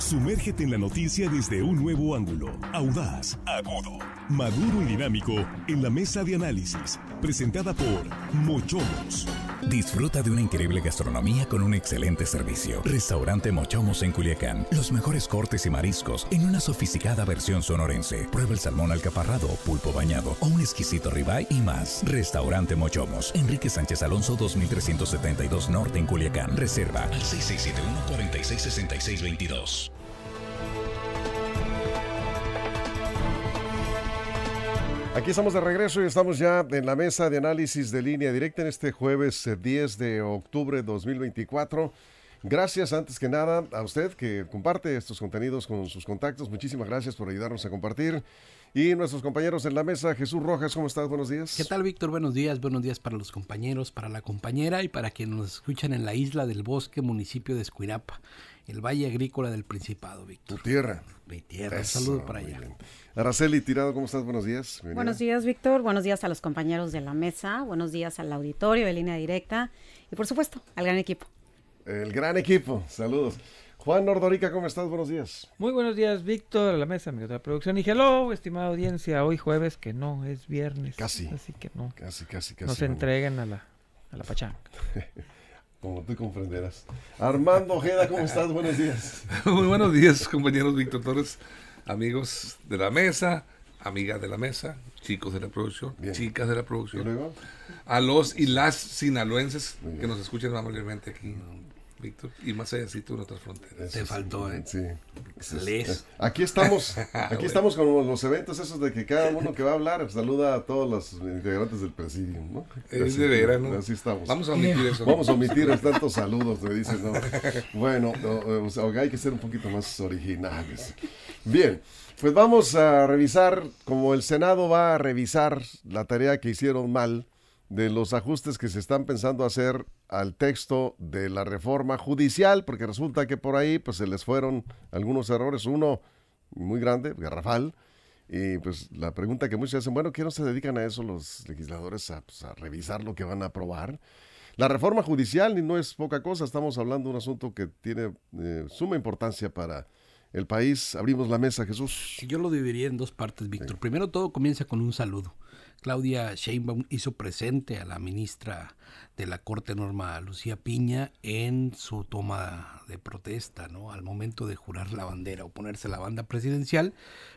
Sumérgete en la noticia desde un nuevo ángulo, audaz, agudo maduro y dinámico en la mesa de análisis, presentada por Mochomos. Disfruta de una increíble gastronomía con un excelente servicio. Restaurante Mochomos en Culiacán. Los mejores cortes y mariscos en una sofisticada versión sonorense. Prueba el salmón alcaparrado, pulpo bañado o un exquisito ribeye y más. Restaurante Mochomos. Enrique Sánchez Alonso 2372 Norte en Culiacán. Reserva al 6671 466622 Aquí estamos de regreso y estamos ya en la mesa de análisis de línea directa en este jueves 10 eh, de octubre de 2024. Gracias antes que nada a usted que comparte estos contenidos con sus contactos. Muchísimas gracias por ayudarnos a compartir. Y nuestros compañeros en la mesa, Jesús Rojas, ¿cómo estás? Buenos días. ¿Qué tal, Víctor? Buenos días. Buenos días para los compañeros, para la compañera y para quienes nos escuchan en la isla del bosque, municipio de Escuirapa el Valle Agrícola del Principado, Víctor. Tu tierra. Mi tierra. Saludos para allá. Araceli Tirado, ¿cómo estás? Buenos días. Buenos días, Víctor. Buenos días a los compañeros de la mesa. Buenos días al auditorio de línea directa. Y por supuesto, al gran equipo. El gran equipo. Saludos. Juan Nordorica, ¿cómo estás? Buenos días. Muy buenos días, Víctor, a la mesa, mi la producción. Y hello, estimada audiencia, hoy jueves, que no es viernes. Casi. Así que no. Casi, casi, casi. Nos entreguen a la, a la pachanga. Como tú comprenderás. Armando Ojeda, ¿cómo estás? Buenos días. Muy buenos días, compañeros Víctor Torres, amigos de la mesa, amigas de la mesa, chicos de la producción, chicas de la producción. A los y las sinaloenses que nos escuchan familiarmente aquí. Víctor, y más allá de no otras fronteras. Te faltó, ¿eh? Sí. Aquí estamos, ah, aquí estamos con los eventos esos de que cada uno que va a hablar saluda a todos los integrantes del presidium, ¿no? Es así, de verano. Así estamos. Vamos a omitir eso. Vamos a omitir tantos saludos, me dicen, ¿no? Bueno, hay que ser un poquito más originales. Bien. Pues vamos a revisar, como el Senado va a revisar la tarea que hicieron mal, de los ajustes que se están pensando hacer al texto de la reforma judicial, porque resulta que por ahí pues se les fueron algunos errores, uno muy grande, garrafal, y pues la pregunta que muchos hacen, bueno, ¿qué no se dedican a eso los legisladores a, pues, revisar lo que van a aprobar? La reforma judicial no es poca cosa, estamos hablando de un asunto que tiene eh, suma importancia para el país. Abrimos la mesa, Jesús. Yo lo dividiría en dos partes, Víctor. Primero todo comienza con un saludo. Claudia Sheinbaum hizo presente a la ministra de la Corte Norma Lucía Piña en su toma de protesta, ¿no? Al momento de jurar la bandera o ponerse la banda presidencial,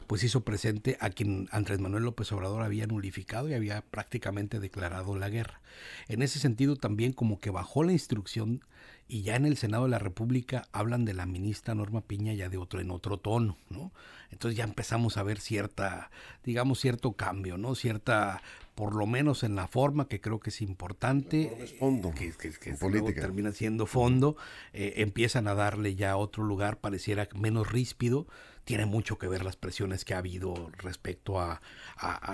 pues hizo presente a quien Andrés Manuel López Obrador había nulificado y había prácticamente declarado la guerra. En ese sentido también como que bajó la instrucción y ya en el Senado de la República hablan de la ministra Norma Piña ya de otro en otro tono, ¿no? Entonces ya empezamos a ver cierta, digamos cierto cambio, ¿no? Cierta por lo menos en la forma que creo que es importante, fondo, que, termina siendo fondo, eh, empiezan a darle ya otro lugar, pareciera menos ríspido, tiene mucho que ver las presiones que ha habido respecto a,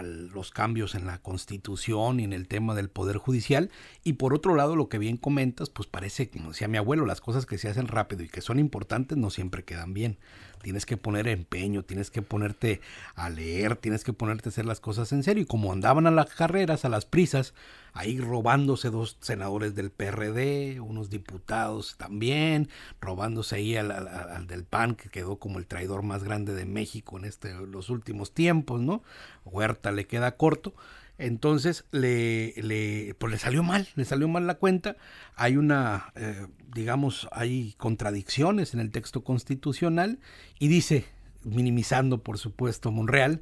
los cambios en la constitución y en el tema del poder judicial. Y por otro lado, lo que bien comentas, pues parece, como decía mi abuelo, las cosas que se hacen rápido y que son importantes no siempre quedan bien. Tienes que poner empeño, tienes que ponerte a leer, tienes que ponerte a hacer las cosas en serio. Y como andaban a las carreras, a las prisas, ahí robándose dos senadores del PRD, unos diputados también, robándose ahí al del PAN que quedó como el traidor más grande de México en este, los últimos tiempos, ¿no? Huerta le queda corto. Entonces le, le, pues le salió mal, le salió mal la cuenta. Hay una, eh, digamos, hay contradicciones en el texto constitucional y dice, minimizando por supuesto Monreal,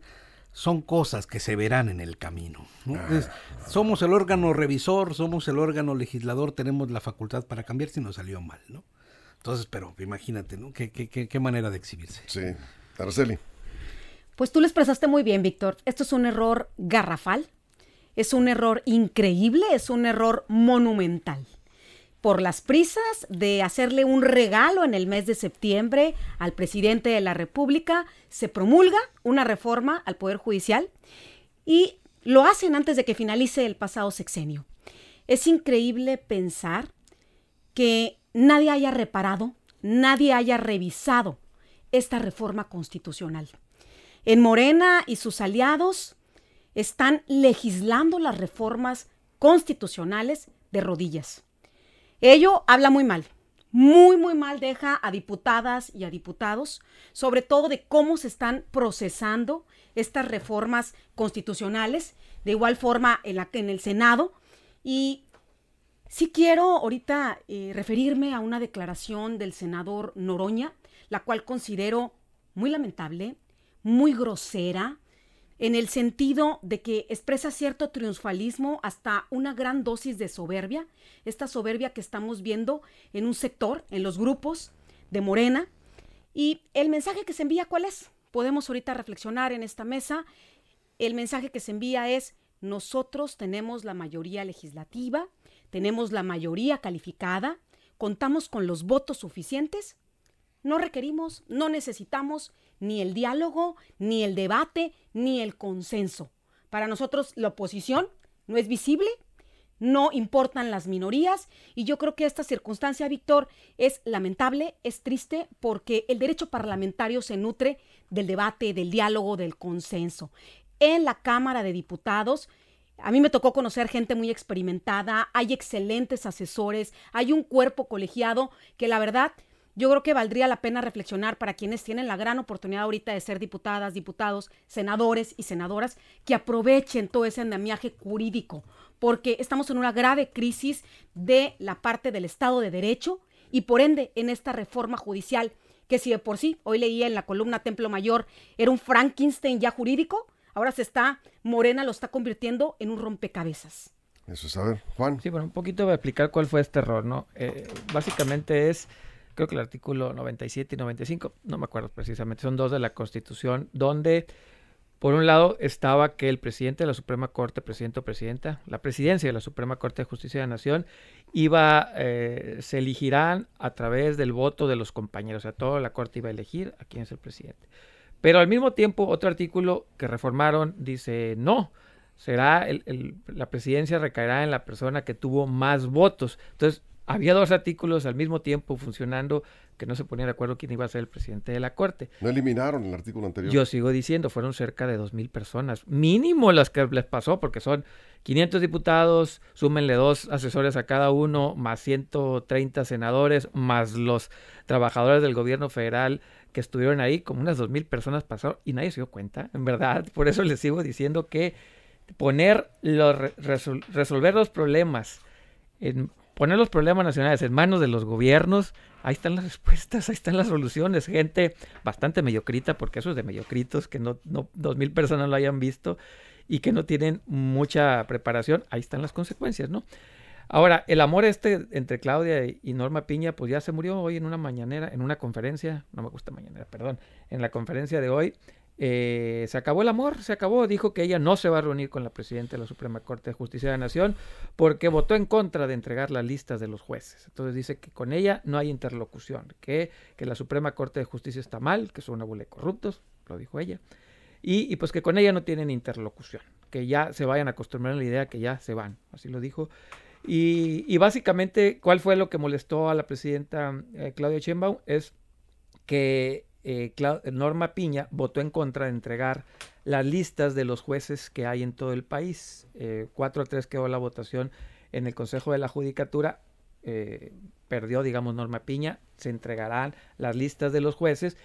son cosas que se verán en el camino. ¿no? Ah. somos el órgano revisor, somos el órgano legislador, tenemos la facultad para cambiar si nos salió mal, ¿no? Entonces, pero imagínate, ¿no? ¿Qué, manera de exhibirse? Sí, Araceli. Pues tú lo expresaste muy bien, Víctor. Esto es un error garrafal, es un error increíble, es un error monumental por las prisas de hacerle un regalo en el mes de septiembre al presidente de la República, se promulga una reforma al Poder Judicial y lo hacen antes de que finalice el pasado sexenio. Es increíble pensar que nadie haya reparado, nadie haya revisado esta reforma constitucional. En Morena y sus aliados están legislando las reformas constitucionales de rodillas. Ello habla muy mal, muy, muy mal deja a diputadas y a diputados, sobre todo de cómo se están procesando estas reformas constitucionales, de igual forma en, la, en el Senado, y Sí quiero ahorita eh, referirme a una declaración del senador Noroña, la cual considero muy lamentable, muy grosera, en el sentido de que expresa cierto triunfalismo hasta una gran dosis de soberbia, esta soberbia que estamos viendo en un sector, en los grupos de Morena. Y el mensaje que se envía, ¿cuál es? Podemos ahorita reflexionar en esta mesa. El mensaje que se envía es, nosotros tenemos la mayoría legislativa, tenemos la mayoría calificada, contamos con los votos suficientes, no requerimos, no necesitamos ni el diálogo, ni el debate, ni el consenso. Para nosotros la oposición no es visible, no importan las minorías y yo creo que esta circunstancia, Víctor, es lamentable, es triste, porque el derecho parlamentario se nutre del debate, del diálogo, del consenso. En la Cámara de Diputados a mí me tocó conocer gente muy experimentada, hay excelentes asesores, hay un cuerpo colegiado que la verdad yo creo que valdría la pena reflexionar para quienes tienen la gran oportunidad ahorita de ser diputadas, diputados, senadores y senadoras, que aprovechen todo ese andamiaje jurídico, porque estamos en una grave crisis de la parte del Estado de Derecho y por ende en esta reforma judicial, que si de por sí, hoy leía en la columna Templo Mayor, era un Frankenstein ya jurídico, Ahora se está, Morena lo está convirtiendo en un rompecabezas. Eso es, a ver, Juan. Sí, bueno, un poquito voy a explicar cuál fue este error, ¿no? Eh, básicamente es, creo que el artículo 97 y 95, no me acuerdo precisamente, son dos de la Constitución, donde por un lado estaba que el presidente de la Suprema Corte, presidente o presidenta, la presidencia de la Suprema Corte de Justicia de la Nación, iba, eh, se elegirán a través del voto de los compañeros, o sea, toda la Corte iba a elegir a quién es el presidente. Pero al mismo tiempo, otro artículo que reformaron dice, no, será la presidencia recaerá en la persona que tuvo más votos. Entonces, había dos artículos al mismo tiempo funcionando que no se ponía de acuerdo quién iba a ser el presidente de la Corte. No eliminaron el artículo anterior. Yo sigo diciendo, fueron cerca de 2.000 personas, mínimo las que les pasó, porque son 500 diputados, súmenle dos asesores a cada uno, más 130 senadores, más los trabajadores del gobierno federal que estuvieron ahí, como unas dos mil personas pasaron y nadie se dio cuenta, en verdad. Por eso les sigo diciendo que poner los, resolver los problemas, en, poner los problemas nacionales en manos de los gobiernos, ahí están las respuestas, ahí están las soluciones. Gente bastante mediocrita, porque eso es de mediocritos, que no, no dos mil personas lo hayan visto y que no tienen mucha preparación, ahí están las consecuencias, ¿no? Ahora, el amor este entre Claudia y Norma Piña, pues ya se murió hoy en una mañanera, en una conferencia, no me gusta mañanera, perdón, en la conferencia de hoy, eh, se acabó el amor, se acabó. Dijo que ella no se va a reunir con la presidenta de la Suprema Corte de Justicia de la Nación porque votó en contra de entregar las listas de los jueces. Entonces dice que con ella no hay interlocución, que, que la Suprema Corte de Justicia está mal, que son abuelos corruptos, lo dijo ella, y, pues que con ella no tienen interlocución, que ya se vayan a acostumbrar a la idea que ya se van, así lo dijo. Y, básicamente, ¿cuál fue lo que molestó a la presidenta eh, Claudia Sheinbaum? Es que eh, Norma Piña votó en contra de entregar las listas de los jueces que hay en todo el país. Eh, cuatro 4 a 3 quedó la votación en el Consejo de la Judicatura. perdió, digamos, Norma Piña. Se entregarán las listas de los jueces.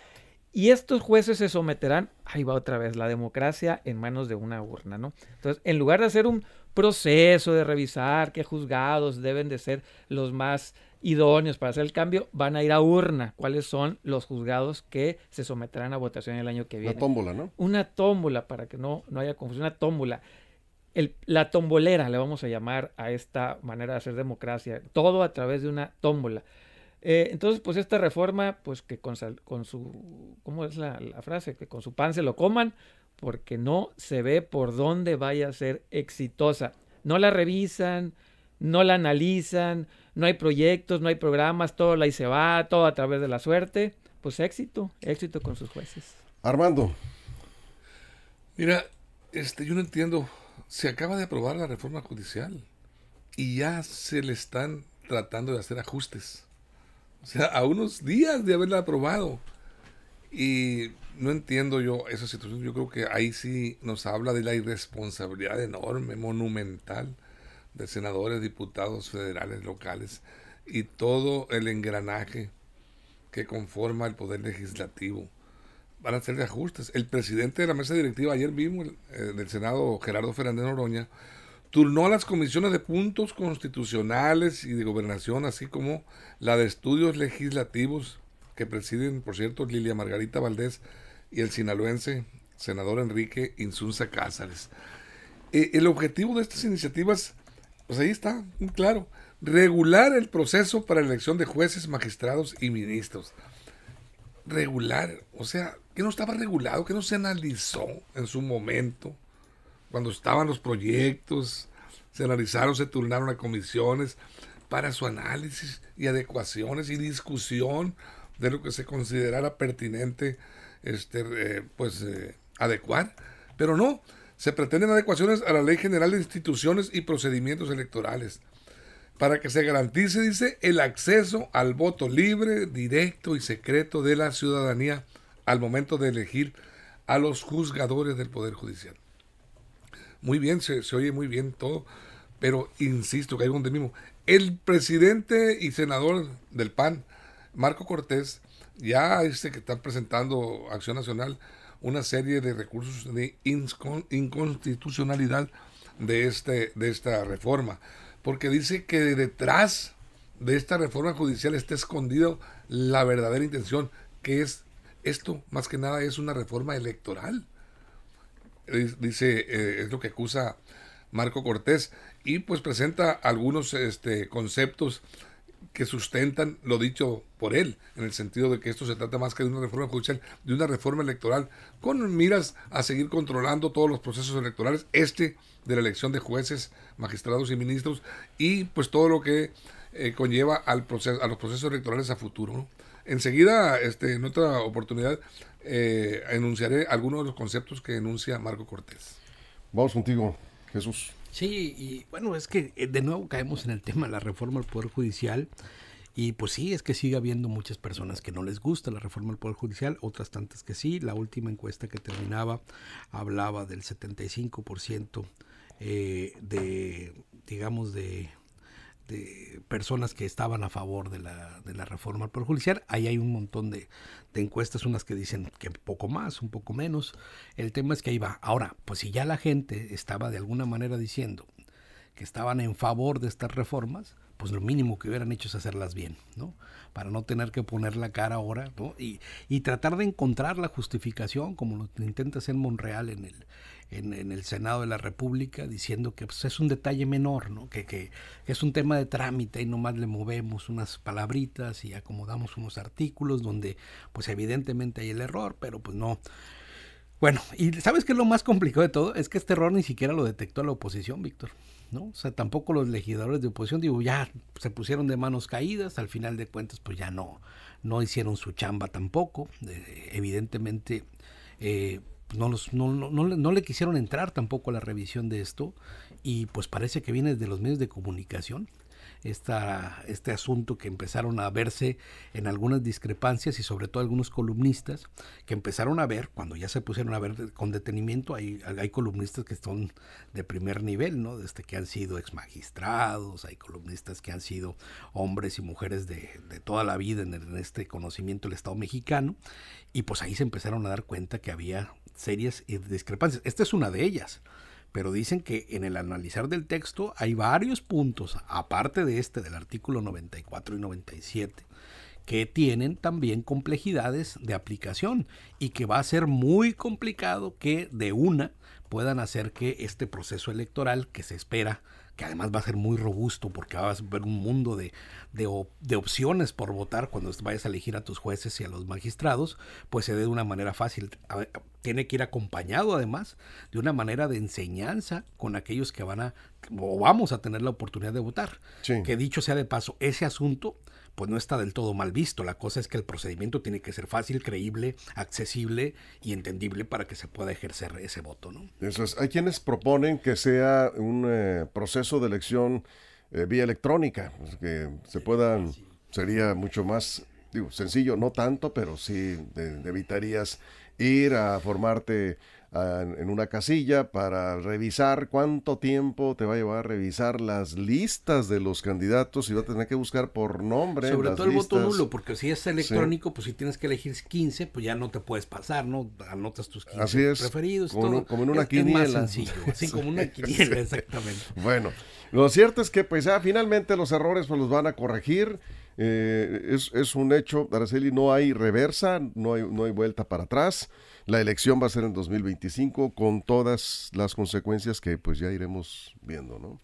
Y estos jueces se someterán, ahí va otra vez, la democracia en manos de una urna, ¿no? Entonces, en lugar de hacer un, proceso de revisar qué juzgados deben de ser los más idóneos para hacer el cambio, van a ir a urna. ¿Cuáles son los juzgados que se someterán a votación el año que viene? Una tómbola, ¿no? Una tómbola, para que no, no haya confusión, una tómbola. El, la tombolera, le vamos a llamar a esta manera de hacer democracia, todo a través de una tómbola. Eh, entonces, pues esta reforma, pues que con, su, ¿cómo es la, frase? Que con su pan se lo coman, porque no se ve por dónde vaya a ser exitosa. No la revisan, no la analizan, no hay proyectos, no hay programas, todo la y se va, todo a través de la suerte. Pues éxito, éxito con sus jueces. Armando. Mira, este, yo no entiendo. Se acaba de aprobar la reforma judicial y ya se le están tratando de hacer ajustes. O sea, a unos días de haberla aprobado y no entiendo yo esa situación. Yo creo que ahí sí nos habla de la irresponsabilidad enorme, monumental, de senadores, diputados federales, locales y todo el engranaje que conforma el Poder Legislativo van a de ajustes. El presidente de la mesa directiva ayer mismo, del Senado, Gerardo Fernández Noroña, turnó a las comisiones de puntos constitucionales y de gobernación, así como la de estudios legislativos presiden, por cierto, Lilia Margarita Valdés y el sinaloense senador Enrique Insunza Cázares. E, el objetivo de estas iniciativas, pues ahí está, claro, regular el proceso para la elección de jueces, magistrados y ministros. Regular, o sea, que no estaba regulado, que no se analizó en su momento, cuando estaban los proyectos, se analizaron, se turnaron a comisiones para su análisis y adecuaciones y discusión de lo que se considerara pertinente este, eh, pues, eh, adecuar, pero no, se pretenden adecuaciones a la Ley General de Instituciones y Procedimientos Electorales para que se garantice, dice, el acceso al voto libre, directo y secreto de la ciudadanía al momento de elegir a los juzgadores del Poder Judicial. Muy bien, se, se oye muy bien todo, pero insisto, que hay donde mismo. El presidente y senador del PAN, Marco Cortés ya dice que está presentando Acción Nacional una serie de recursos de inconstitucionalidad de, este, de esta reforma, porque dice que detrás de esta reforma judicial está escondido la verdadera intención, que es esto más que nada es una reforma electoral. Dice, eh, es lo que acusa Marco Cortés, y pues presenta algunos este, conceptos que sustentan lo dicho por él, en el sentido de que esto se trata más que de una reforma judicial, de una reforma electoral, con miras a seguir controlando todos los procesos electorales, este de la elección de jueces, magistrados y ministros, y pues todo lo que eh, conlleva al proceso, a los procesos electorales a futuro. Enseguida, este, en otra oportunidad, eh, enunciaré algunos de los conceptos que enuncia Marco Cortés. Vamos contigo, Jesús. Sí, y bueno, es que eh, de nuevo caemos en el tema de la reforma al Poder Judicial. Y pues sí, es que sigue habiendo muchas personas que no les gusta la reforma al Poder Judicial, otras tantas que sí. La última encuesta que terminaba hablaba del 75% eh, de, digamos, de este, personas que estaban a favor de la, de la reforma al Poder Ahí hay un montón de, encuestas, unas que dicen que un poco más, un poco menos. El tema es que ahí va. Ahora, pues si ya la gente estaba de alguna manera diciendo que estaban en favor de estas reformas, pues lo mínimo que hubieran hecho es hacerlas bien, ¿no? Para no tener que poner la cara ahora, ¿no? Y, tratar de encontrar la justificación, como lo intenta hacer Monreal en el, en, el Senado de la República, diciendo que pues, es un detalle menor, ¿no? Que, que, es un tema de trámite y nomás le movemos unas palabritas y acomodamos unos artículos donde, pues evidentemente hay el error, pero pues no. Bueno, y ¿sabes qué es lo más complicado de todo? Es que este error ni siquiera lo detectó la oposición, Víctor. ¿no? O sea, tampoco los legisladores de oposición, digo, ya se pusieron de manos caídas, al final de cuentas, pues ya no, no hicieron su chamba tampoco. Eh, evidentemente, eh, no, los, no, no, no, no, le quisieron entrar tampoco a la revisión de esto y pues parece que viene de los medios de comunicación este asunto que empezaron a verse en algunas discrepancias y sobre todo algunos columnistas que empezaron a ver, cuando ya se pusieron a ver con detenimiento, hay, hay columnistas que son de primer nivel, ¿no? Desde que han sido ex magistrados, hay columnistas que han sido hombres y mujeres de, toda la vida en, en este conocimiento del Estado mexicano, y pues ahí se empezaron a dar cuenta que había serias eh, discrepancias. Esta es una de ellas pero dicen que en el analizar del texto hay varios puntos, aparte de este del artículo 94 y 97, que tienen también complejidades de aplicación y que va a ser muy complicado que de una puedan hacer que este proceso electoral que se espera además va a ser muy robusto porque vas a ver un mundo de, opciones por votar cuando vayas a elegir a tus jueces y a los magistrados, pues se dé de una manera fácil. tiene que ir acompañado además de una manera de enseñanza con aquellos que van a o vamos a tener la oportunidad de votar. Que dicho sea de paso, ese asunto pues no está del todo mal visto. La cosa es que el procedimiento tiene que ser fácil, creíble, accesible y entendible para que se pueda ejercer ese voto. ¿no? Hay quienes proponen que sea un eh, proceso de elección eh, vía electrónica, pues, que se puedan, sería mucho más digo, sencillo, no tanto, pero sí evitarías ir a formarte en una casilla para revisar cuánto tiempo te va a llevar a revisar las listas de los candidatos y va a tener que buscar por nombre. Sobre todo el voto nulo, porque si es electrónico, pues si tienes que elegir 15, pues ya no te puedes pasar, ¿no? Anotas tus 15 Así es, preferidos. Como, todo. como en una es, quiniela. Es más sencillo, así como una quiniela, exactamente. Bueno. Lo cierto es que, pues, ya finalmente los errores pues, los van a corregir. Eh, es, un hecho, Araceli, no hay reversa, no hay, no hay vuelta para atrás. La elección va a ser en 2025 con todas las consecuencias que pues ya iremos viendo, ¿no?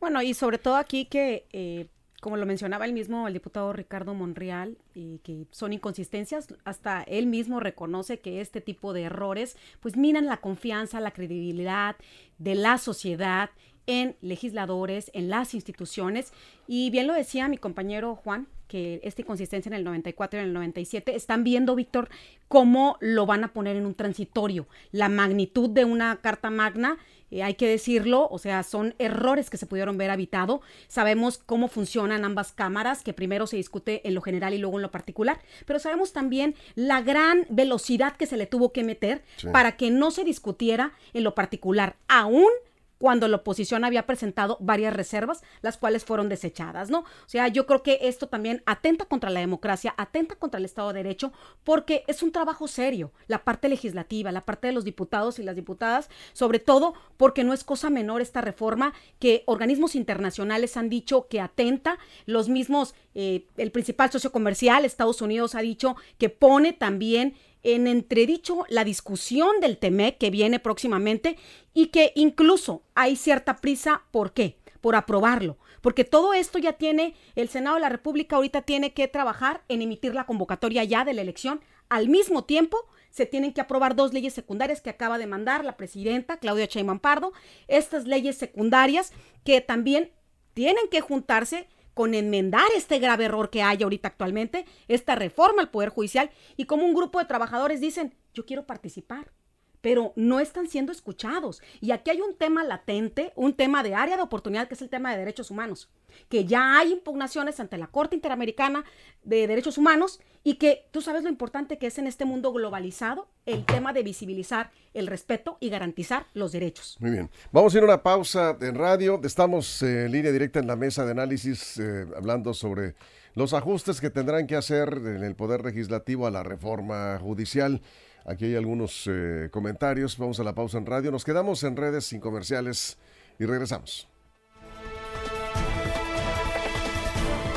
Bueno, y sobre todo aquí que, eh, como lo mencionaba el mismo el diputado Ricardo Monreal, eh, que son inconsistencias, hasta él mismo reconoce que este tipo de errores pues minan la confianza, la credibilidad de la sociedad en legisladores, en las instituciones. Y bien lo decía mi compañero Juan, que esta inconsistencia en el 94 y en el 97 están viendo, Víctor, cómo lo van a poner en un transitorio. La magnitud de una carta magna, eh, hay que decirlo, o sea, son errores que se pudieron ver habitado. Sabemos cómo funcionan ambas cámaras, que primero se discute en lo general y luego en lo particular, pero sabemos también la gran velocidad que se le tuvo que meter para que no se discutiera en lo particular, aún cuando la oposición había presentado varias reservas, las cuales fueron desechadas, ¿no? O sea, yo creo que esto también atenta contra la democracia, atenta contra el Estado de Derecho, porque es un trabajo serio, la parte legislativa, la parte de los diputados y las diputadas, sobre todo porque no es cosa menor esta reforma que organismos internacionales han dicho que atenta, los mismos, eh, el principal socio comercial, Estados Unidos, ha dicho que pone también en entredicho la discusión del TEMEC que viene próximamente y que incluso hay cierta prisa. ¿Por qué? Por aprobarlo. Porque todo esto ya tiene, el Senado de la República ahorita tiene que trabajar en emitir la convocatoria ya de la elección. Al mismo tiempo, se tienen que aprobar dos leyes secundarias que acaba de mandar la presidenta Claudia Sheinbaum Pardo. Estas leyes secundarias que también tienen que juntarse con enmendar este grave error que hay ahorita actualmente, esta reforma al Poder Judicial, y como un grupo de trabajadores dicen, yo quiero participar, pero no están siendo escuchados. Y aquí hay un tema latente, un tema de área de oportunidad, que es el tema de derechos humanos, que ya hay impugnaciones ante la Corte Interamericana de Derechos Humanos y que tú sabes lo importante que es en este mundo globalizado el tema de visibilizar el respeto y garantizar los derechos. Muy bien, vamos a ir a una pausa en radio. Estamos eh, en línea directa en la mesa de análisis eh, hablando sobre los ajustes que tendrán que hacer en el Poder Legislativo a la reforma judicial. Aquí hay algunos eh, comentarios. Vamos a la pausa en radio. Nos quedamos en redes sin comerciales y regresamos.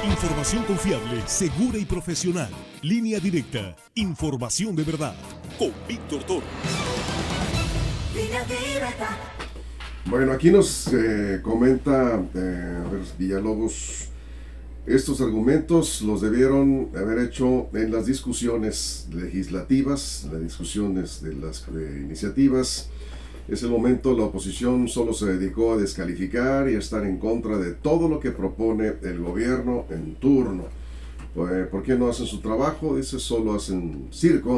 Información confiable, segura y profesional. Línea directa. Información de verdad. Con Víctor Toro. Bueno, aquí nos eh, comenta eh, Villalobos estos argumentos los debieron haber hecho en las discusiones legislativas, las discusiones de las iniciativas. En ese momento la oposición solo se dedicó a descalificar y a estar en contra de todo lo que propone el gobierno en turno. Eh, ¿Por qué no hacen su trabajo? Ese solo hacen circo.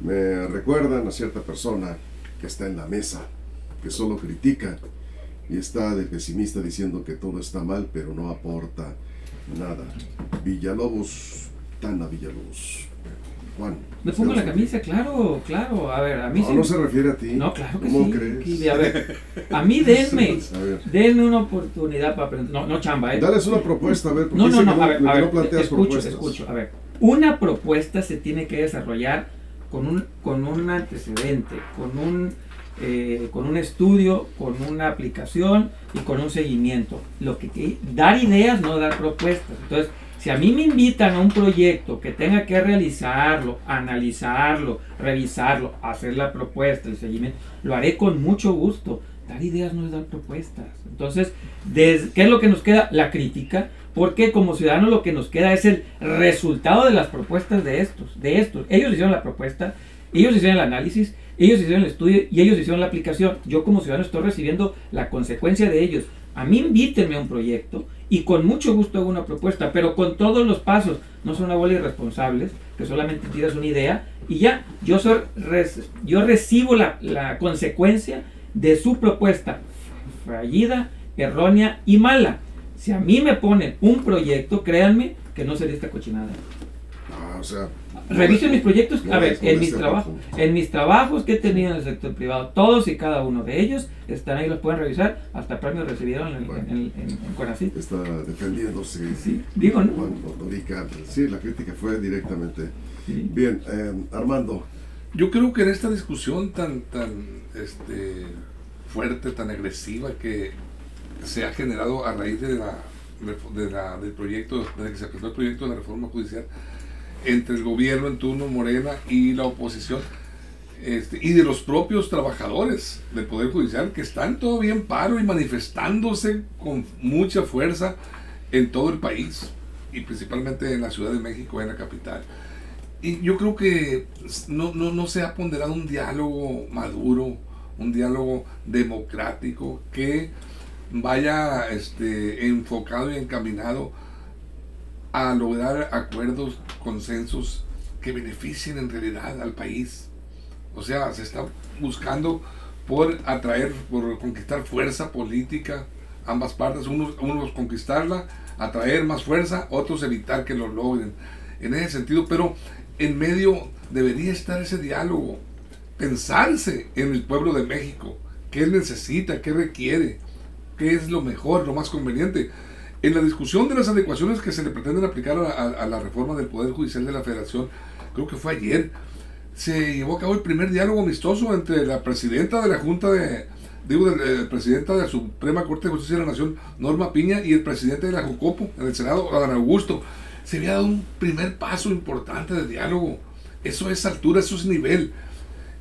Me recuerdan a cierta persona que está en la mesa, que solo critica y está de pesimista diciendo que todo está mal, pero no aporta. Nada. Villalobos, Tana Villalobos. Juan. Me pongo la camisa, claro, claro. A ver, a mí no, no se refiere a ti. No, claro que ¿Cómo crees? A ver, a mí denme, denme una oportunidad para aprender. No, no chamba, ¿eh? Dales una propuesta, a ver. No, no, no, escucho, escucho. A ver, una propuesta se tiene que desarrollar con un, con un antecedente, con un eh, con un estudio, con una aplicación y con un seguimiento. Lo que, dar ideas, no dar propuestas. Entonces, si a mí me invitan a un proyecto que tenga que realizarlo, analizarlo, revisarlo, hacer la propuesta, el seguimiento, lo haré con mucho gusto. Dar ideas no es dar propuestas. Entonces, ¿qué es lo que nos queda? La crítica. Porque como ciudadano lo que nos queda es el resultado de las propuestas de estos, de estos. Ellos hicieron la propuesta, ellos hicieron el análisis, ellos hicieron el estudio y ellos hicieron la aplicación. Yo como ciudadano estoy recibiendo la consecuencia de ellos. A mí invítenme a un proyecto y con mucho gusto hago una propuesta, pero con todos los pasos. No son una bola irresponsables que solamente tiras una idea y ya. Yo, yo recibo la, consecuencia de su propuesta fallida, errónea y mala. Si a mí me ponen un proyecto, créanme que no sería esta cochinada. Ah, o sea, revisen mis proyectos, en mis trabajos, en mis trabajos que he tenido en el sector privado, todos y cada uno de ellos están ahí, los pueden revisar, hasta premios recibieron en, en, en, Está defendiéndose. Sí, digo, ¿no? sí, la crítica fue directamente. Bien, em, Armando. Yo creo que en esta discusión tan, tan este, fuerte, tan agresiva que se ha generado a raíz de la, del proyecto, de proyecto de reforma judicial, entre el gobierno en turno Morena y la oposición este, y de los propios trabajadores del Poder Judicial que están todavía en paro y manifestándose con mucha fuerza en todo el país y principalmente en la Ciudad de México, en la capital. Y yo creo que no, no, no se ha ponderado un diálogo maduro, un diálogo democrático que vaya este, enfocado y encaminado a lograr acuerdos, consensos que beneficien en realidad al país. O sea, se está buscando por atraer, por conquistar fuerza política, ambas partes, unos, conquistarla, atraer más fuerza, otros evitar que lo logren. En ese sentido, pero en medio debería estar ese diálogo, pensarse en el pueblo de México, qué necesita, qué requiere, qué es lo mejor, lo más conveniente en la discusión de las adecuaciones que se le pretenden aplicar a, la reforma del Poder Judicial de la Federación, creo que fue ayer, se llevó a cabo el primer diálogo amistoso entre la presidenta de la Junta de, digo, de, eh, presidenta de la Suprema Corte de Justicia de la Nación, Norma Piña, y el presidente de la JUCOPO, en el Senado, Adán Augusto. Se había dado un primer paso importante de diálogo. Eso es altura, eso es nivel.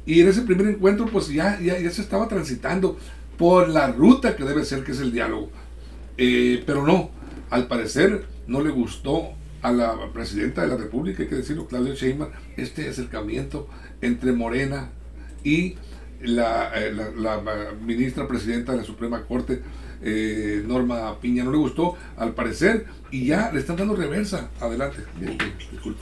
Y en ese primer encuentro, pues ya, ya, ya se estaba transitando por la ruta que debe ser, que es el diálogo. Eh, pero no, al parecer no le gustó a la presidenta de la República, hay que decirlo, Claudio Sheinbaum, este acercamiento entre Morena y la, eh, ministra presidenta de la Suprema Corte, eh, Norma Piña, no le gustó, al parecer, y ya le están dando reversa. Adelante, disculpe.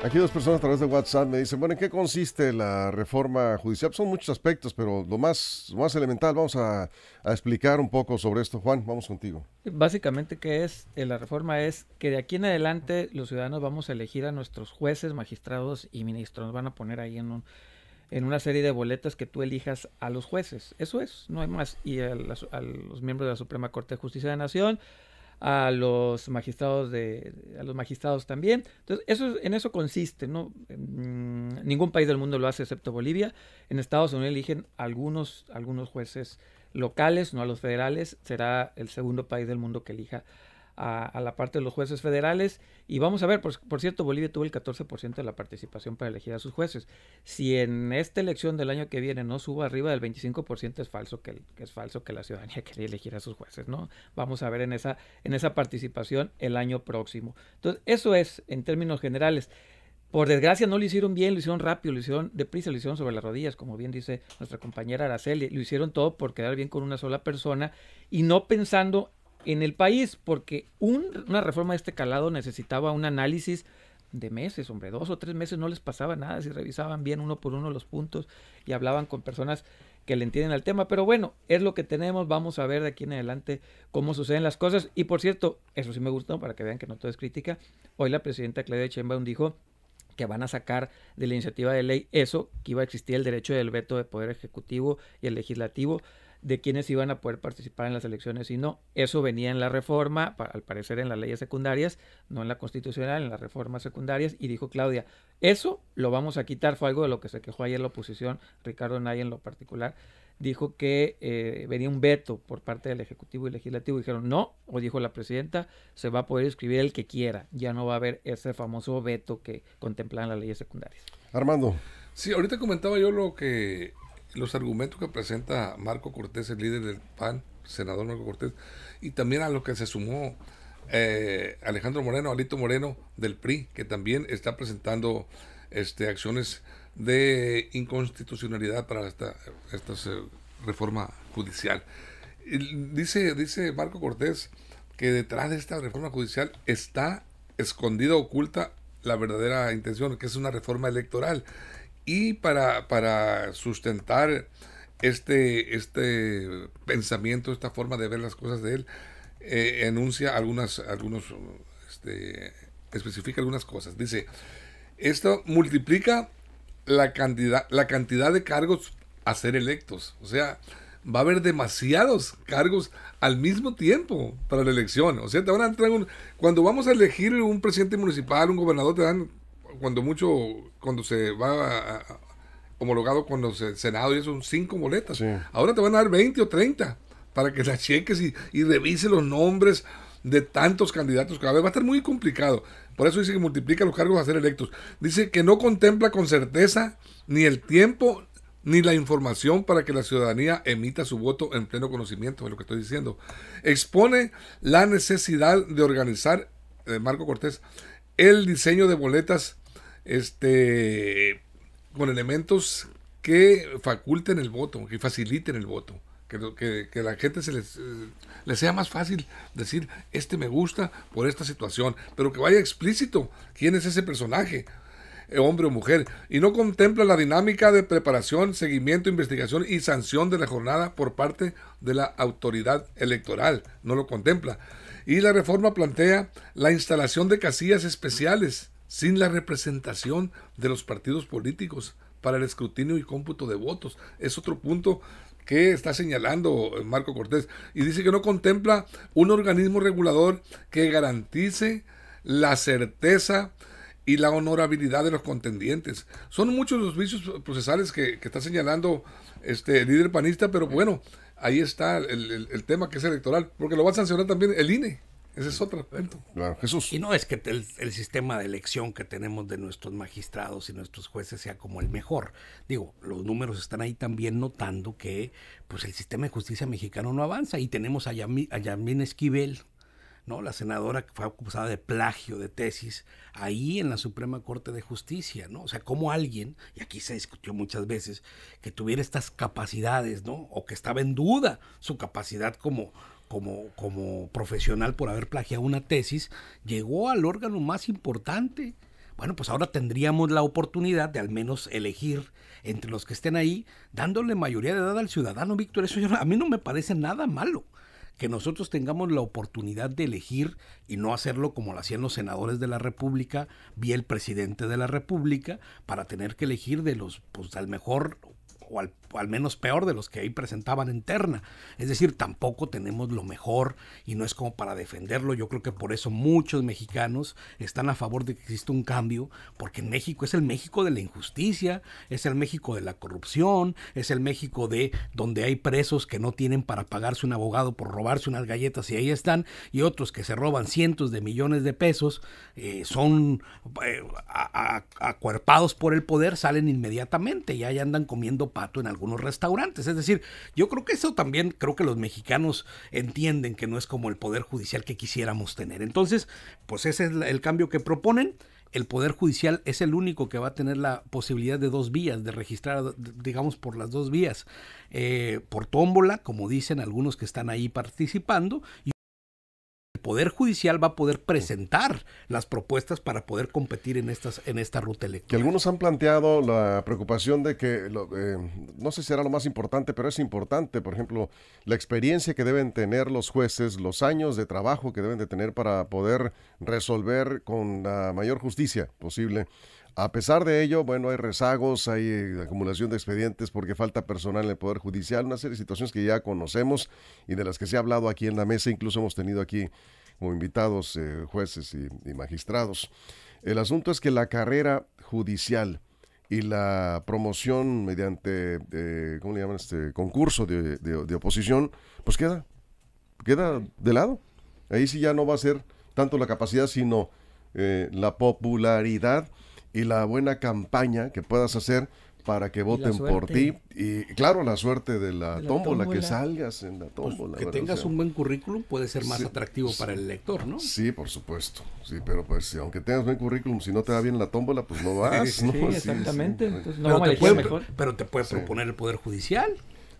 Aquí dos personas a través de WhatsApp me dicen, bueno, ¿en qué consiste la reforma judicial? Son muchos aspectos, pero lo más, más elemental, vamos a, explicar un poco sobre esto. Juan, vamos contigo. Básicamente, ¿qué es? Eh, la reforma es que de aquí en adelante los ciudadanos vamos a elegir a nuestros jueces, magistrados y ministros. Nos van a poner ahí en, un, en una serie de boletas que tú elijas a los jueces. Eso es, no hay más. Y a, a los miembros de la Suprema Corte de Justicia de la Nación a los magistrados de a los magistrados también. Entonces, eso en eso consiste, ¿no? Mm, ningún país del mundo lo hace excepto Bolivia. En Estados Unidos eligen algunos algunos jueces locales, no a los federales. Será el segundo país del mundo que elija a, la parte de los jueces federales. Y vamos a ver, por, cierto, Bolivia tuvo el 14% de la participación para elegir a sus jueces. Si en esta elección del año que viene no suba arriba del 25%, es falso que, es falso que la ciudadanía quería elegir a sus jueces, ¿no? Vamos a ver en esa, en esa participación el año próximo. Entonces, eso es en términos generales. Por desgracia no lo hicieron bien, lo hicieron rápido, lo hicieron deprisa, lo hicieron sobre las rodillas, como bien dice nuestra compañera Araceli, lo hicieron todo por quedar bien con una sola persona y no pensando en el país, porque una reforma de este calado necesitaba un análisis de meses, hombre, dos o tres meses no les pasaba nada si revisaban bien uno por uno los puntos y hablaban con personas que le entienden al tema, pero bueno, es lo que tenemos, vamos a ver de aquí en adelante cómo suceden las cosas y por cierto, eso sí me gustó para que vean que no todo es crítica, hoy la presidenta Claudia Sheinbaum dijo que van a sacar de la iniciativa de ley eso, que iba a existir el derecho del veto de poder ejecutivo y el legislativo, de quienes iban a poder participar en las elecciones y no. Eso venía en la reforma, al parecer en las leyes secundarias, no en la constitucional, en las reformas secundarias, y dijo Claudia, eso lo vamos a quitar, fue algo de lo que se quejó ayer la oposición, Ricardo Nay en lo particular, dijo que eh, venía un veto por parte del Ejecutivo y Legislativo, dijeron no, o dijo la presidenta, se va a poder escribir el que quiera, ya no va a haber ese famoso veto que contemplan las leyes secundarias. Armando. Sí, ahorita comentaba yo lo que los argumentos que presenta Marco Cortés, el líder del PAN, senador Marco Cortés, y también a lo que se sumó eh, Alejandro Moreno, Alito Moreno del PRI, que también está presentando este, acciones de inconstitucionalidad para esta, esta eh, reforma judicial. Dice, dice Marco Cortés que detrás de esta reforma judicial está escondida, oculta, la verdadera intención, que es una reforma electoral. Y para, sustentar este, este pensamiento, esta forma de ver las cosas de él, eh, enuncia algunas, algunos, este, especifica algunas cosas. Dice, esto multiplica la cantidad, la cantidad de cargos a ser electos. O sea, va a haber demasiados cargos al mismo tiempo para la elección. O sea, cuando vamos a elegir un presidente municipal, un gobernador, te dan cuando mucho, cuando se va homologado con los eh, senados y son cinco boletas. Ahora te van a dar 20 o 30 para que las cheques y, revise los nombres de tantos candidatos cada vez. Va a estar muy complicado. Por eso dice que multiplica los cargos a ser electos. Dice que no contempla con certeza ni el tiempo ni la información para que la ciudadanía emita su voto en pleno conocimiento de lo que estoy diciendo. Expone la necesidad de organizar, eh, Marco Cortés, el diseño de boletas este, con elementos que faculten el voto, que faciliten el voto. Que, que, la gente se les, les, sea más fácil decir, este me gusta por esta situación, pero que vaya explícito quién es ese personaje, eh, hombre o mujer, y no contempla la dinámica de preparación, seguimiento, investigación y sanción de la jornada por parte de la autoridad electoral, no lo contempla. Y la reforma plantea la instalación de casillas especiales sin la representación de los partidos políticos para el escrutinio y cómputo de votos. Es otro punto que está señalando Marco Cortés. Y dice que no contempla un organismo regulador que garantice la certeza y la honorabilidad de los contendientes. Son muchos los vicios procesales que, está señalando este el líder panista, pero bueno, ahí está el tema que es electoral, porque lo va a sancionar también el INE. Ese es otro aspecto. Claro, Jesús. Y no es que el, sistema de elección que tenemos de nuestros magistrados y nuestros jueces sea como el mejor. Digo, los números están ahí también notando que pues el sistema de justicia mexicano no avanza y tenemos a, Esquivel, ¿no? La senadora que fue acusada de plagio de tesis ahí en la Suprema Corte de Justicia, ¿no? O sea, como alguien, y aquí se discutió muchas veces, que tuviera estas capacidades, ¿no? O que estaba en duda su capacidad como como, como profesional por haber plagiado una tesis, llegó al órgano más importante. Bueno, pues ahora tendríamos la oportunidad de al menos elegir entre los que estén ahí, dándole mayoría de edad al ciudadano, Víctor. Eso a mí no me parece nada malo que nosotros tengamos la oportunidad de elegir y no hacerlo como lo hacían los senadores de la República, vía el presidente de la República, para tener que elegir de los, pues al mejor o al al menos peor de los que ahí presentaban en terna. Es decir, tampoco tenemos lo mejor y no es como para defenderlo. Yo creo que por eso muchos mexicanos están a favor de que exista un cambio, porque en México es el México de la injusticia, es el México de la corrupción, es el México de donde hay presos que no tienen para pagarse un abogado por robarse unas galletas y ahí están, y otros que se roban cientos de millones de pesos, eh, son eh, acuerpados por el poder, salen inmediatamente y ahí andan comiendo pato en algún algunos restaurantes. Es decir, yo creo que eso también, creo que los mexicanos entienden que no es como el poder judicial que quisiéramos tener. Entonces, pues ese es el cambio que proponen el Poder Judicial es el único que va a tener la posibilidad de dos vías, de registrar, digamos, por las dos vías, eh, por tómbola, como dicen algunos que están ahí participando. Y Poder Judicial va a poder presentar las propuestas para poder competir en, estas, en esta ruta electoral. Que algunos han planteado la preocupación de que, eh, no sé si será lo más importante, pero es importante, por ejemplo, la experiencia que deben tener los jueces, los años de trabajo que deben de tener para poder resolver con la mayor justicia posible. A pesar de ello, bueno, hay rezagos, hay eh, acumulación de expedientes porque falta personal en el Poder Judicial, una serie de situaciones que ya conocemos y de las que se ha hablado aquí en la mesa, incluso hemos tenido aquí como invitados eh, jueces y, magistrados. El asunto es que la carrera judicial y la promoción mediante, eh, ¿cómo le llaman? Este concurso de, oposición, pues queda, queda de lado. Ahí sí ya no va a ser tanto la capacidad, sino eh, la popularidad y la buena campaña que puedas hacer para que voten por ti. Y claro, la suerte de la, tómbola, que salgas en la pues, tómbola. que tengas un buen currículum puede ser más atractivo para el lector, ¿no? Sí, por supuesto. Sí, pero pues aunque tengas buen currículum, si no te va bien la tómbola, pues no vas. Sí, exactamente. no pero, te puede, mejor. pero te puede proponer el Poder Judicial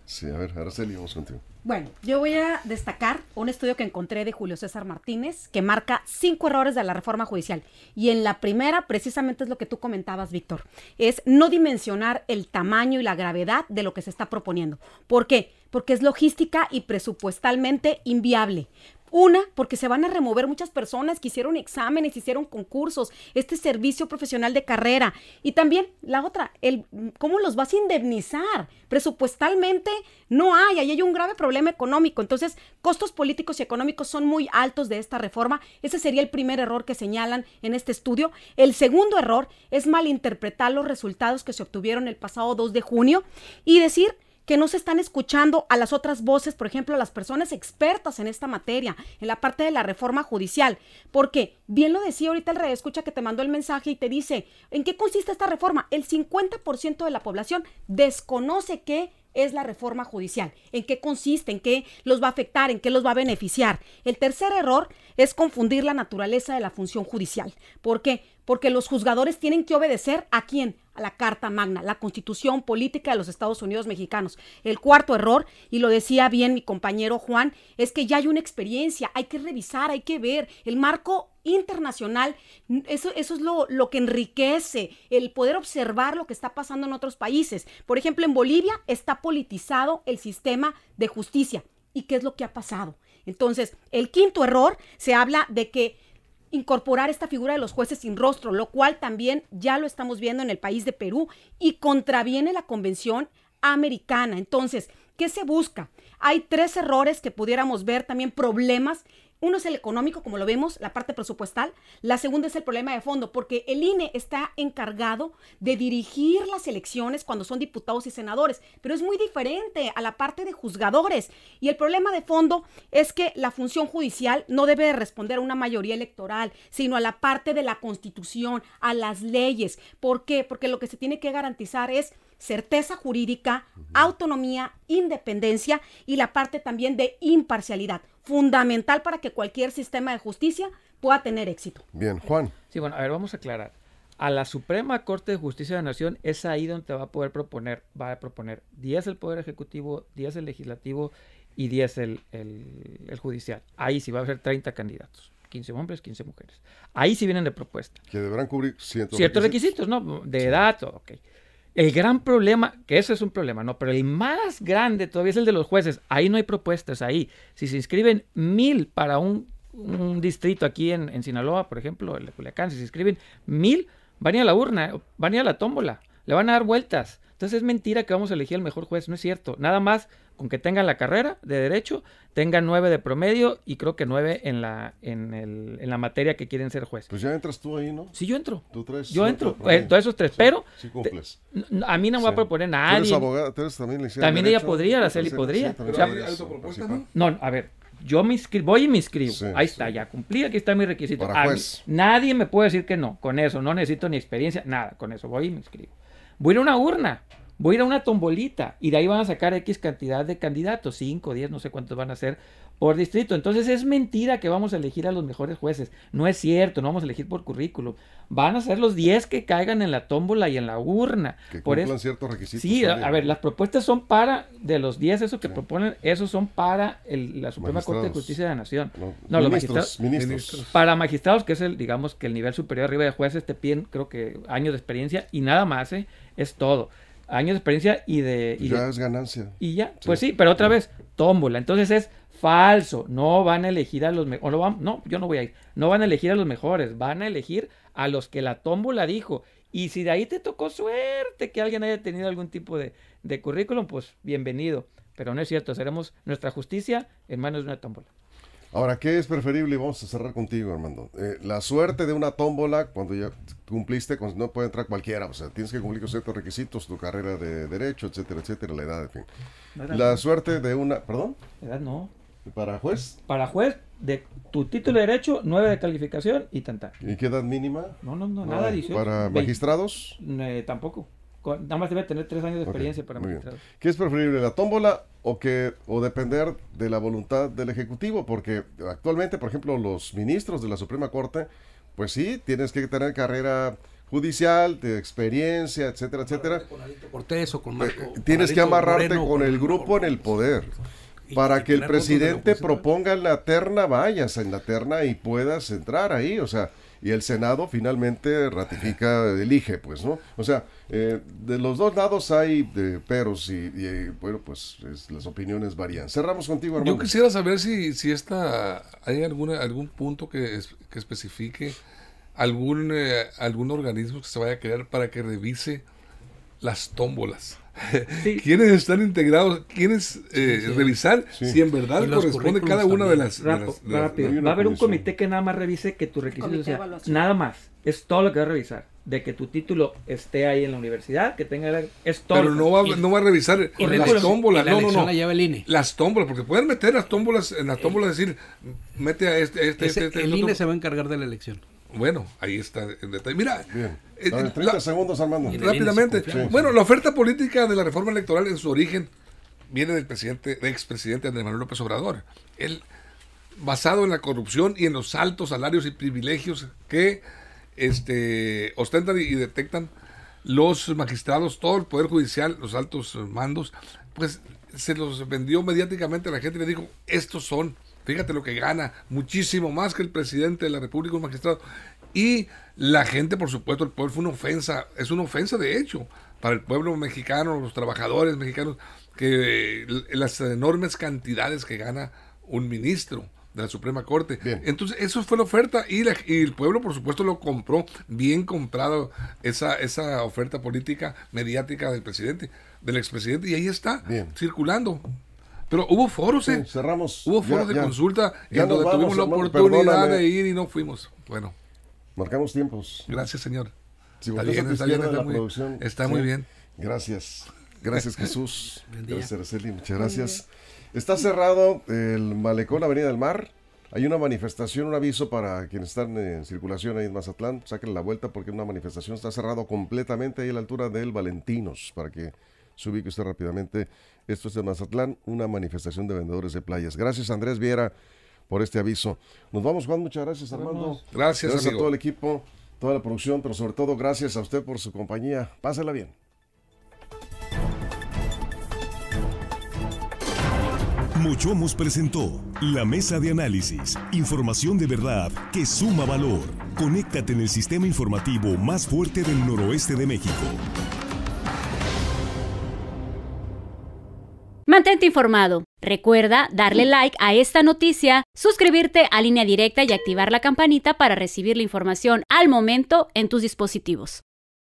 Sí, a ver, Araceli, vamos contigo. Bueno, yo voy a destacar un estudio que encontré de Julio César Martínez que marca cinco errores de la reforma judicial. Y en la primera, precisamente es lo que tú comentabas, Víctor, es no dimensionar el tamaño y la gravedad de lo que se está proponiendo. ¿Por qué? Porque es logística y presupuestalmente inviable. Una, porque se van a remover muchas personas que hicieron exámenes, hicieron concursos, este servicio profesional de carrera. Y también la otra, el cómo los vas a indemnizar. Presupuestalmente no hay, ahí hay un grave problema económico. Entonces, costos políticos y económicos son muy altos de esta reforma. Ese sería el primer error que señalan en este estudio. El segundo error es malinterpretar los resultados que se obtuvieron el pasado 2 de junio y decir que no se están escuchando a las otras voces, por ejemplo, a las personas expertas en esta materia, en la parte de la reforma judicial. Porque, bien lo decía ahorita el escucha que te mandó el mensaje y te dice, ¿en qué consiste esta reforma? El 50% de la población desconoce qué es la reforma judicial, en qué consiste, en qué los va a afectar, en qué los va a beneficiar. El tercer error es confundir la naturaleza de la función judicial. ¿Por qué? Porque los juzgadores tienen que obedecer a quién? la Carta Magna, la Constitución Política de los Estados Unidos Mexicanos. El cuarto error, y lo decía bien mi compañero Juan, es que ya hay una experiencia, hay que revisar, hay que ver el marco internacional, eso, eso es lo, lo, que enriquece el poder observar lo que está pasando en otros países. Por ejemplo, en Bolivia está politizado el sistema de justicia. ¿Y qué es lo que ha pasado? Entonces, el quinto error se habla de que incorporar esta figura de los jueces sin rostro, lo cual también ya lo estamos viendo en el país de Perú y contraviene la convención americana. Entonces, ¿qué se busca? Hay tres errores que pudiéramos ver, también problemas uno es el económico, como lo vemos, la parte presupuestal. La segunda es el problema de fondo, porque el INE está encargado de dirigir las elecciones cuando son diputados y senadores, pero es muy diferente a la parte de juzgadores. Y el problema de fondo es que la función judicial no debe responder a una mayoría electoral, sino a la parte de la constitución, a las leyes. ¿Por qué? Porque lo que se tiene que garantizar es certeza jurídica, autonomía, independencia y la parte también de imparcialidad fundamental para que cualquier sistema de justicia pueda tener éxito. Bien, Juan. Sí, bueno, a ver, vamos a aclarar. A la Suprema Corte de Justicia de la Nación es ahí donde va a poder proponer, va a proponer 10 el Poder Ejecutivo, 10 el Legislativo y 10 el, el, Judicial. Ahí sí va a haber 30 candidatos. 15 hombres, 15 mujeres. Ahí sí vienen de propuesta. Que deberán cubrir ciertos, ciertos requisitos. requisitos. ¿no? De edad, todo, ok. El gran problema, que ese es un problema, no, pero el más grande todavía es el de los jueces. Ahí no hay propuestas, ahí. Si se inscriben mil para un, distrito aquí en, Sinaloa, por ejemplo, en Culiacán, si se inscriben mil, van a ir a la urna, van a ir a la tómbola, le van a dar vueltas. Entonces es mentira que vamos a elegir al mejor juez, no es cierto. Nada más con que tengan la carrera de derecho, tengan nueve de promedio y creo que nueve en la, en, el, en la materia que quieren ser juez. Pues ya entras tú ahí, ¿no? Sí, yo entro. Tú tres. yo entro, eh, todos esos tres, pero sí cumples. a mí no me va a proponer nadie. Tú eres abogada, tú también también licenciada. También ella podría, Araceli podría. O sea, ¿no? no, a ver, yo me inscribo, voy y me inscribo. Ahí está, ya cumplí, aquí está mi requisito. nadie me puede decir que no, con eso, no necesito ni experiencia, nada, con eso voy y me inscribo voy a ir a una urna, voy a ir a una tombolita y de ahí van a sacar X cantidad de candidatos, 5, 10, no sé cuántos van a ser por distrito. Entonces es mentira que vamos a elegir a los mejores jueces. No es cierto, no vamos a elegir por currículum. Van a ser los 10 que caigan en la tómbola y en la urna. Que por cumplan ciertos requisitos. Sí, a, ver, las propuestas son para, de los 10 eso que proponen, esos son para la Suprema Corte de Justicia de la Nación. No, los magistrados. Ministros. Para magistrados, que es el, digamos, que el nivel superior arriba de jueces te piden, creo que años de experiencia y nada más, ¿eh? es todo años de experiencia y de... Y ya es ganancia. Y ya, pues sí, pero otra vez, tómbola. Entonces es Falso. No van a elegir a los mejores. No, no, yo no voy a ir. No van a elegir a los mejores. Van a elegir a los que la tómbola dijo. Y si de ahí te tocó suerte que alguien haya tenido algún tipo de, currículum, pues bienvenido. Pero no es cierto. Seremos nuestra justicia en manos de una tómbola. Ahora, ¿qué es preferible? Y vamos a cerrar contigo, Armando. Eh, la suerte de una tómbola, cuando ya cumpliste, no puede entrar cualquiera. O sea, tienes que cumplir con ciertos requisitos, tu carrera de derecho, etcétera, etcétera, la edad, en fin. la suerte de una... ¿Perdón? La edad no para juez? Para juez, de tu título de derecho, nueve de calificación y tanta. ¿Y qué edad mínima? No, no, no, nada, eh, ¿Para magistrados? tampoco. nada más debe tener tres años de experiencia para magistrados. ¿Qué es preferible, la tómbola o que o depender de la voluntad del ejecutivo? Porque actualmente, por ejemplo, los ministros de la Suprema Corte, pues sí, tienes que tener carrera judicial, de experiencia, etcétera, etcétera. Con Cortés o con eh, Marco, tienes que amarrarte con, el grupo en el poder para que el presidente proponga la terna, vayas en la terna y puedas entrar ahí, o sea, y el Senado finalmente ratifica, elige, pues, ¿no? O sea, eh, de los dos lados hay eh, peros y, bueno, pues las opiniones varían. Cerramos contigo, hermano. Yo quisiera saber si, si esta, hay alguna, algún punto que, especifique algún, eh, algún organismo que se vaya a crear para que revise las tómbolas. Quienes están integrados, Quienes eh, revisar si en verdad corresponde cada una de las, Va a haber un comité que nada más revise que tu requisito sea nada más. Es todo lo que va a revisar de que tu título esté ahí en la universidad, que tenga es todo. Pero no va, no va a revisar las tómbolas, no, no, no. E. Las tómbolas, porque pueden meter las tómbolas, en las eh, tómbolas decir, mete a este, este, este, este, El INE este e se va a encargar de la elección. Bueno, ahí está el detalle. Mira, 30 eh, segundos, Armando. Rápidamente. bueno, la oferta política de la reforma electoral en su origen viene del presidente, expresidente Andrés Manuel López Obrador. Él, basado en la corrupción y en los altos salarios y privilegios que este, ostentan y detectan los magistrados, todo el Poder Judicial, los altos mandos, pues se los vendió mediáticamente a la gente y le dijo, estos son Fíjate lo que gana, muchísimo más que el presidente de la República, un magistrado. Y la gente, por supuesto, el pueblo fue una ofensa, es una ofensa de hecho para el pueblo mexicano, los trabajadores mexicanos, que eh, las enormes cantidades que gana un ministro de la Suprema Corte. Entonces, eso fue la oferta y, el pueblo, por supuesto, lo compró, bien comprado esa, esa oferta política mediática del presidente, del expresidente, y ahí está, circulando. Pero hubo foros, ¿eh? cerramos. Hubo foros de consulta ya en donde tuvimos la oportunidad de ir y no fuimos. Bueno. Marcamos tiempos. Gracias, señor. está bien, está bien, está, muy, bien. Gracias. Gracias, Jesús. gracias, Araceli. Muchas gracias. Está cerrado el Malecón, Avenida del Mar. Hay una manifestación, un aviso para quienes están en circulación ahí en Mazatlán. Saquen la vuelta porque una manifestación está cerrado completamente ahí a la altura del Valentinos para que Subí usted rápidamente. Esto es de Mazatlán, una manifestación de vendedores de playas. Gracias, Andrés Viera, por este aviso. Nos vamos, Juan. Muchas gracias, Armando. Gracias, gracias a todo el equipo, toda la producción, pero sobre todo gracias a usted por su compañía. Pásela bien. Muchomos presentó la mesa de análisis, información de verdad que suma valor. Conéctate en el sistema informativo más fuerte del noroeste de México. Mantente informado. Recuerda darle like a esta noticia, suscribirte a línea directa y activar la campanita para recibir la información al momento en tus dispositivos.